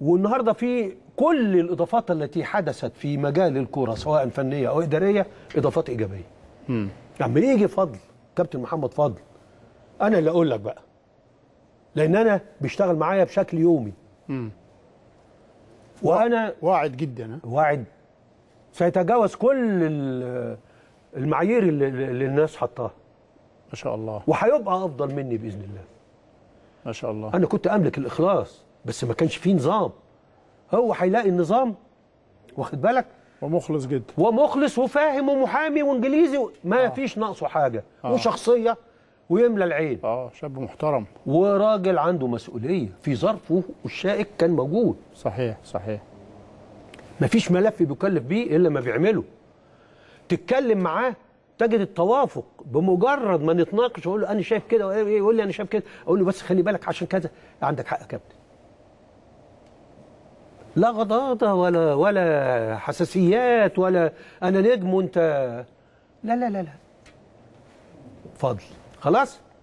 والنهارده في كل الاضافات التي حدثت في مجال الكوره سواء فنيه او اداريه اضافات ايجابيه. امم لما يجي فضل كابتن محمد فضل انا اللي اقول لك بقى لان انا بيشتغل معايا بشكل يومي. امم وانا واعد جدا واعد سيتجاوز كل المعايير اللي, اللي الناس حطاها. ما شاء الله وهيبقى افضل مني باذن الله. ما شاء الله انا كنت املك الاخلاص بس ما كانش فيه نظام هو هيلاقي النظام واخد بالك ومخلص جدا ومخلص وفاهم ومحامي وانجليزي ما آه. فيش ناقصه حاجه آه. وشخصيه ويملى العين اه شاب محترم وراجل عنده مسؤوليه في ظرفه والشائك كان موجود صحيح صحيح ما فيش ملف بيكلف بيه الا ما بيعمله تتكلم معاه تجد التوافق بمجرد ما نتناقش اقول له انا شايف كده يقول لي انا شايف كده اقول له بس خلي بالك عشان كذا عندك حق يا كابتن لا غضاضة ولا ولا حساسيات ولا أنا نجم وأنت لا لا لا لا فاضل خلاص